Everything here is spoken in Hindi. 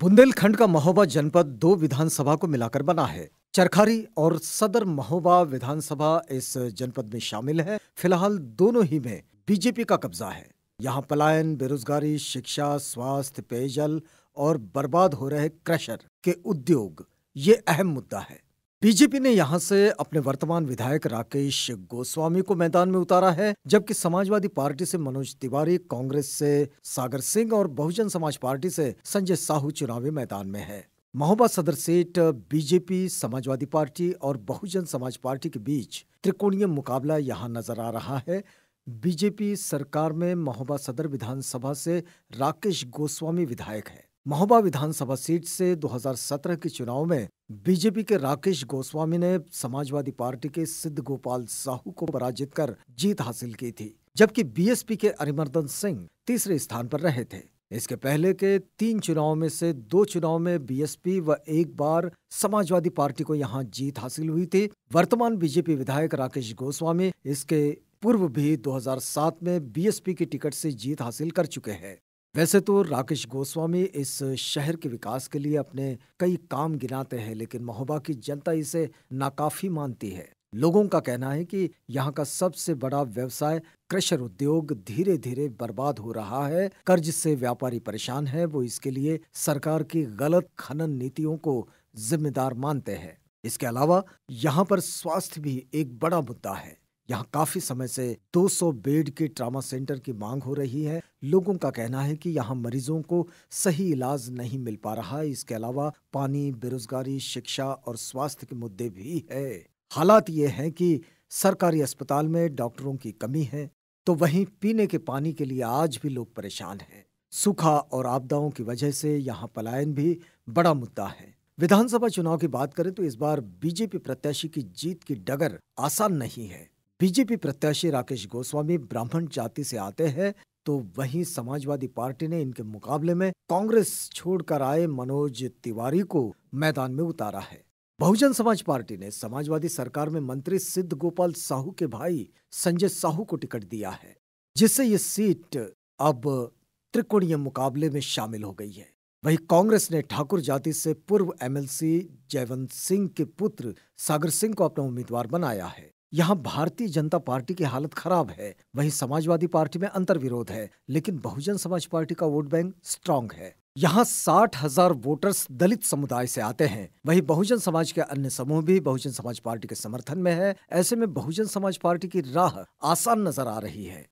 बुंदेलखंड का महोबा जनपद दो विधानसभा को मिलाकर बना है चरखारी और सदर महोबा विधानसभा इस जनपद में शामिल है फिलहाल दोनों ही में बीजेपी का कब्जा है यहाँ पलायन बेरोजगारी शिक्षा स्वास्थ्य पेयजल और बर्बाद हो रहे क्रशर के उद्योग ये अहम मुद्दा है बीजेपी ने यहां से अपने वर्तमान विधायक राकेश गोस्वामी को मैदान में उतारा है जबकि समाजवादी पार्टी से मनोज तिवारी कांग्रेस से सागर सिंह और बहुजन समाज पार्टी से संजय साहू चुनावी मैदान में है महोबा सदर सीट बीजेपी समाजवादी पार्टी और बहुजन समाज पार्टी के बीच त्रिकोणीय मुकाबला यहां नजर आ रहा है बीजेपी सरकार में महोबा सदर विधानसभा से राकेश गोस्वामी विधायक है महोबा विधानसभा सीट से 2017 के चुनाव में बीजेपी के राकेश गोस्वामी ने समाजवादी पार्टी के सिद्ध गोपाल साहू को पराजित कर जीत हासिल की थी जबकि बीएसपी के अरिमर्दन सिंह तीसरे स्थान पर रहे थे इसके पहले के तीन चुनाव में से दो चुनाव में बीएसपी व एक बार समाजवादी पार्टी को यहां जीत हासिल हुई थी वर्तमान बीजेपी विधायक राकेश गोस्वामी इसके पूर्व भी 2007 में बीएसपी की टिकट से जीत हासिल कर चुके हैं वैसे तो राकेश गोस्वामी इस शहर के विकास के लिए अपने कई काम गिनाते हैं लेकिन महोबा की जनता इसे नाकाफी मानती है लोगों का कहना है कि यहाँ का सबसे बड़ा व्यवसाय क्रशर उद्योग धीरे धीरे बर्बाद हो रहा है कर्ज से व्यापारी परेशान है वो इसके लिए सरकार की गलत खनन नीतियों को जिम्मेदार मानते हैं इसके अलावा यहाँ पर स्वास्थ्य भी एक बड़ा मुद्दा है यहाँ काफी समय से 200 बेड के ट्रामा सेंटर की मांग हो रही है लोगों का कहना है कि यहाँ मरीजों को सही इलाज नहीं मिल पा रहा इसके अलावा पानी बेरोजगारी शिक्षा और स्वास्थ्य के मुद्दे भी है हालात ये है कि सरकारी अस्पताल में डॉक्टरों की कमी है तो वहीं पीने के पानी के लिए आज भी लोग परेशान हैं सूखा और आपदाओं की वजह से यहाँ पलायन भी बड़ा मुद्दा है विधानसभा चुनाव की बात करें तो इस बार बीजेपी प्रत्याशी की जीत की डगर आसान नहीं है बीजेपी प्रत्याशी राकेश गोस्वामी ब्राह्मण जाति से आते हैं तो वहीं समाजवादी पार्टी ने इनके मुकाबले में कांग्रेस छोड़कर आए मनोज तिवारी को मैदान में उतारा है बहुजन समाज पार्टी ने समाजवादी सरकार में मंत्री सिद्ध गोपाल साहू के भाई संजय साहू को टिकट दिया है जिससे ये सीट अब त्रिकोणीय मुकाबले में शामिल हो गई है वहीं कांग्रेस ने ठाकुर जाति से पूर्व एमएलसी जयवंत सिंह के पुत्र सागर सिंह को अपना उम्मीदवार बनाया है यहाँ भारतीय जनता पार्टी की हालत खराब है वहीं समाजवादी पार्टी में अंतर विरोध है लेकिन बहुजन समाज पार्टी का वोट बैंक स्ट्रांग है यहाँ साठ हजार वोटर्स दलित समुदाय से आते हैं वहीं बहुजन समाज के अन्य समूह भी बहुजन समाज पार्टी के समर्थन में है ऐसे में बहुजन समाज पार्टी की राह आसान नजर आ रही है